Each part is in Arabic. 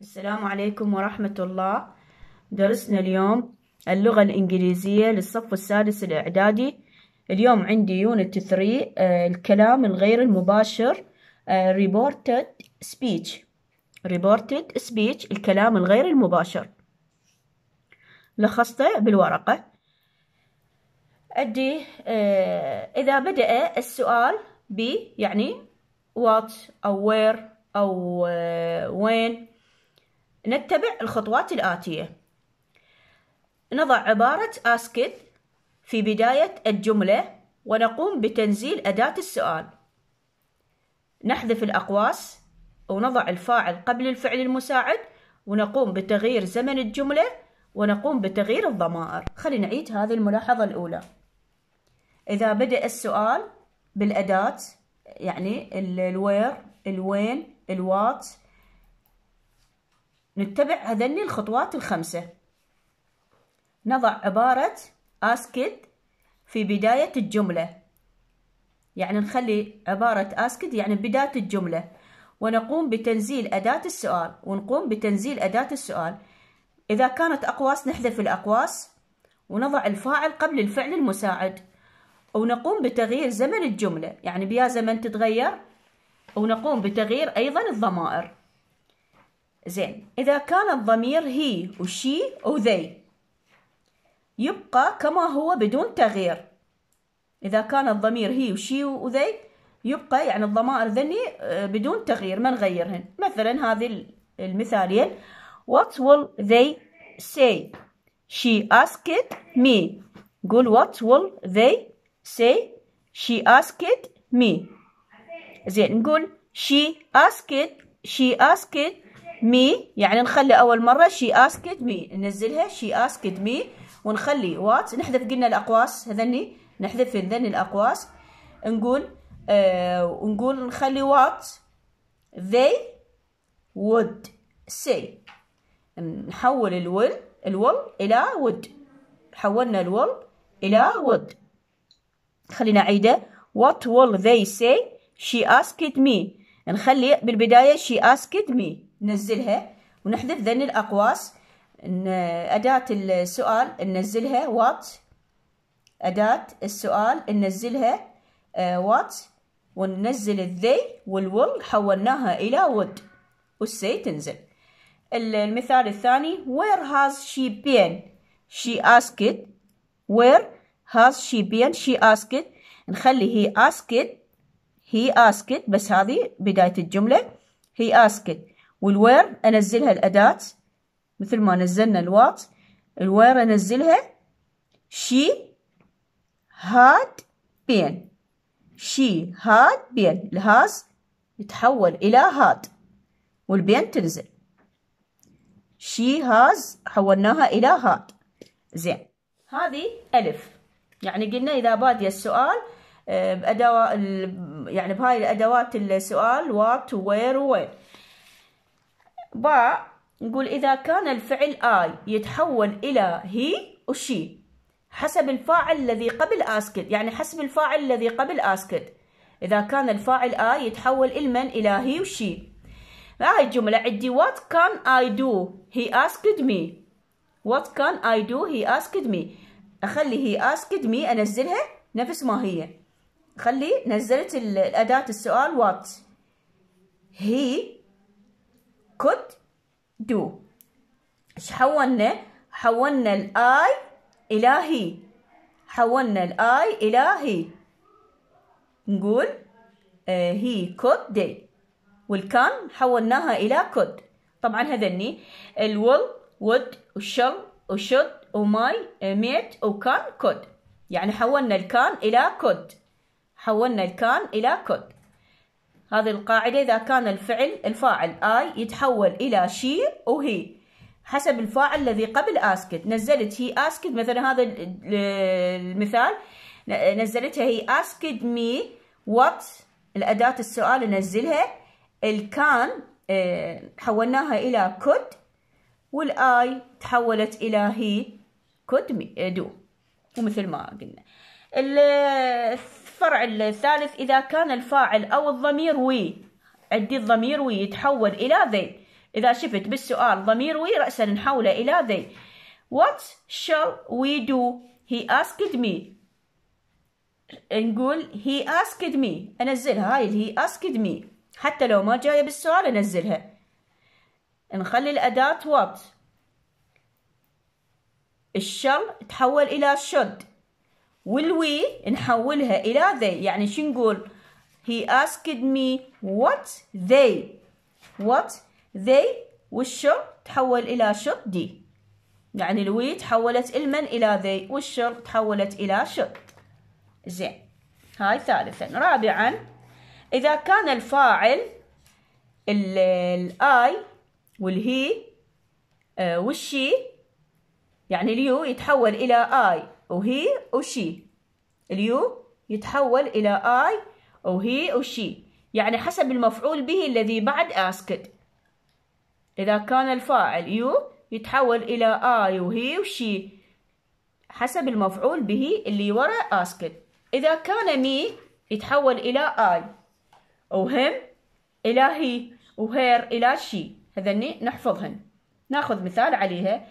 السلام عليكم ورحمة الله درسنا اليوم اللغة الإنجليزية للصف السادس الإعدادي اليوم عندي يونت 3 آه، الكلام الغير المباشر آه، reported speech reported speech الكلام الغير المباشر لخصته بالورقة أدي آه، إذا بدأ السؤال ب يعني what أو where أو وين نتبع الخطوات الآتية نضع عبارة asked في بداية الجملة ونقوم بتنزيل أداة السؤال نحذف الأقواس ونضع الفاعل قبل الفعل المساعد ونقوم بتغيير زمن الجملة ونقوم بتغيير الضمائر خلينا نعيد هذه الملاحظة الأولى إذا بدأ السؤال بالأداة يعني الوير الوين الوات نتبع هذني الخطوات الخمسة نضع عبارة asked في بداية الجملة يعني نخلي عبارة asked يعني بداية الجملة ونقوم بتنزيل أداة السؤال ونقوم بتنزيل أداة السؤال إذا كانت أقواس نحذف الأقواس ونضع الفاعل قبل الفعل المساعد ونقوم بتغيير زمن الجملة يعني بيا زمن تتغير ونقوم بتغيير أيضا الضمائر زين إذا كان الضمير هي وشي وذي يبقى كما هو بدون تغيير إذا كان الضمير هي وشي وذي يبقى يعني الضمائر ذني آه، بدون تغيير ما نغيرهن مثلا هذه المثالين What will they say? She asked me قول what will they say? She asked me زين نقول she asked she asked مي يعني نخلي أول مرة شي أسكت مي ننزلها شي أسكت مي ونخلي وات نحذف قلنا الأقواس هذني نحذف هذني الأقواس نقول آه ونقول نخلي وات they would say نحول الول الول إلى would حولنا الول إلى would خلينا عيده what will they say she asked me نخلي بالبداية she asked me ننزلها ونحذف ذني الأقواس أداة السؤال ننزلها وات أداة السؤال ننزلها وات آه، وننزل الذي والول حولناها إلى ود والسي تنزل المثال الثاني where has she been she asked where has she been she asked نخلي he asked he asked بس هذه بداية الجملة he asked والوير انزلها الاداه مثل ما نزلنا الوات الوير انزلها شي هاد بين شي هاد بين الهاز يتحول الى هاد والبين تنزل شي هاز حولناها الى هاد زين هذه الف يعني قلنا اذا بادي السؤال آه، بأدوات يعني بهاي الادوات السؤال وات ووير ووين باء نقول إذا كان الفعل آي يتحول إلى هي وشي حسب الفاعل الذي قبل أسكت يعني حسب الفاعل الذي قبل أسكت إذا كان الفاعل آي يتحول إلى من إلى هي وشي هاي الجملة عندي what can I do he asked me what can I do he asked me أخلي he asked me أنزلها نفس ما هي خلي نزلت الأداة السؤال what he could do ايش حولنا حولنا الاي الى هي حولنا الاي الى آه، هي نقول هي could دي والكان حولناها الى could طبعا هذني الول would والشل وشد وماي ميت وكان كود يعني حولنا الكان إلى كود حولنا الكان إلى كود هذه القاعدة إذا كان الفعل الفاعل I يتحول إلى she هي حسب الفاعل الذي قبل أسكت نزلت هي أسكت مثلا هذا المثال نزلتها هي أسكت me what الأداة السؤال نزلها الكان آه، حولناها إلى could والآي تحولت إلى هي could آه، do ومثل ما قلنا الفرع الثالث إذا كان الفاعل أو الضمير وي عندي الضمير وي يتحول إلى ذي إذا شفت بالسؤال ضمير وي رأسا نحوله إلى ذي What shall we do? He asked me نقول he asked me أنزلها هاي he asked me حتى لو ما جاية بالسؤال أنزلها نخلي الأداة what الشل تحول إلى should والوي نحولها إلى they يعني شو نقول he asked me what they what they والشر تحول إلى شر دي يعني الوي تحولت المن إلى ذي والشر تحولت إلى should زين هاي ثالثا رابعا إذا كان الفاعل الآي والهي آه، والشي يعني اليو يتحول إلى آي وهي وشي اليو يتحول إلى I وهي وشي يعني حسب المفعول به الذي بعد asked إذا كان الفاعل يو يتحول إلى I وهي وشي حسب المفعول به اللي وراء asked إذا كان me يتحول إلى I وهم إلى هي وهير إلى شي هذني نحفظهن ناخذ مثال عليها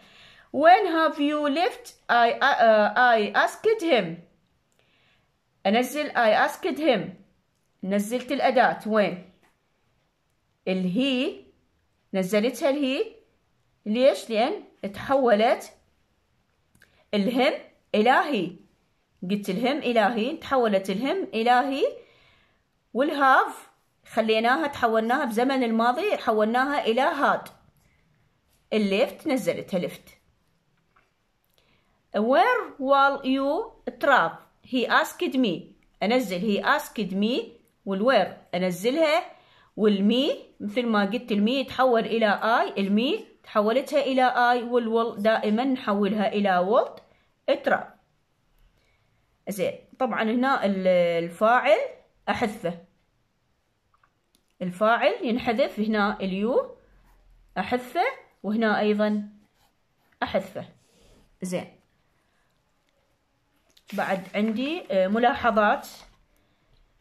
When have you left? I, uh, uh, I asked him. أنزل I asked him. نزلت الأداة وين؟ الهي نزلتها الهي ليش؟ لأن تحولت الهم إلى هي. قلت الهم إلهي تحولت الهم إلى هي والهاف خليناها تحولناها بزمن الماضي حولناها إلى هاد الليفت نزلتها لفت where will you travel he asked me انزل هي asked me والوير انزلها والمي مثل ما قلت المي تحول الى اي المي تحولتها الى اي والول دائما نحولها الى ولد اتراب زين طبعا هنا الفاعل احذفه الفاعل ينحذف هنا اليو احذفه وهنا ايضا احذفه زين بعد عندي آه، ملاحظات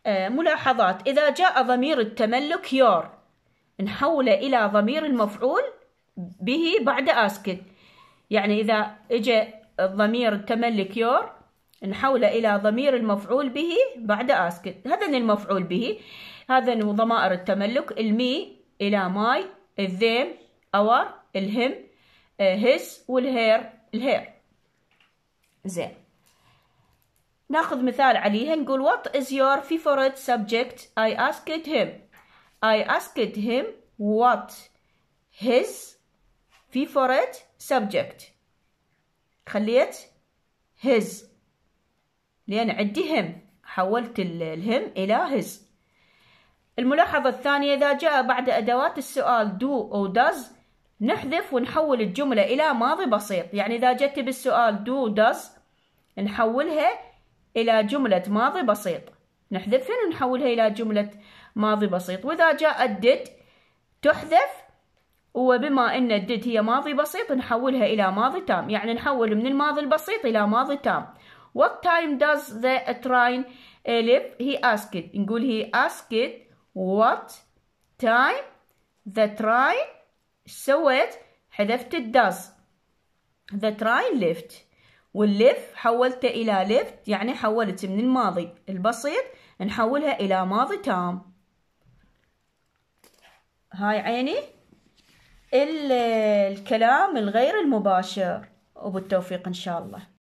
آه، ملاحظات إذا جاء ضمير التملك يور نحوله إلى ضمير المفعول به بعد أسكت يعني إذا إجا ضمير التملك يور نحوله إلى ضمير المفعول به بعد أسكت هذا المفعول به هذا ضمائر التملك المي إلى ماي الذيم أور الهم هس آه، والهير الهير زين ناخذ مثال عليها نقول what is your favorite subject I asked him I asked him what his favorite subject خليت his لأن عندي him حولت الهم إلى his الملاحظة الثانية إذا جاء بعد أدوات السؤال do أو does نحذف ونحول الجملة إلى ماضي بسيط يعني إذا جت بالسؤال do does نحولها إلى جملة ماضي بسيط نحذفها ونحولها إلى جملة ماضي بسيط وإذا جاء الدد تحذف وبما أن الدد هي ماضي بسيط نحولها إلى ماضي تام يعني نحول من الماضي البسيط إلى ماضي تام What time does the train leave? He asked. نقول he asked what time the train سويت حذفت does the train left واللف حولته إلى لفت يعني حولت من الماضي البسيط نحولها إلى ماضي تام هاي عيني الكلام الغير المباشر وبالتوفيق إن شاء الله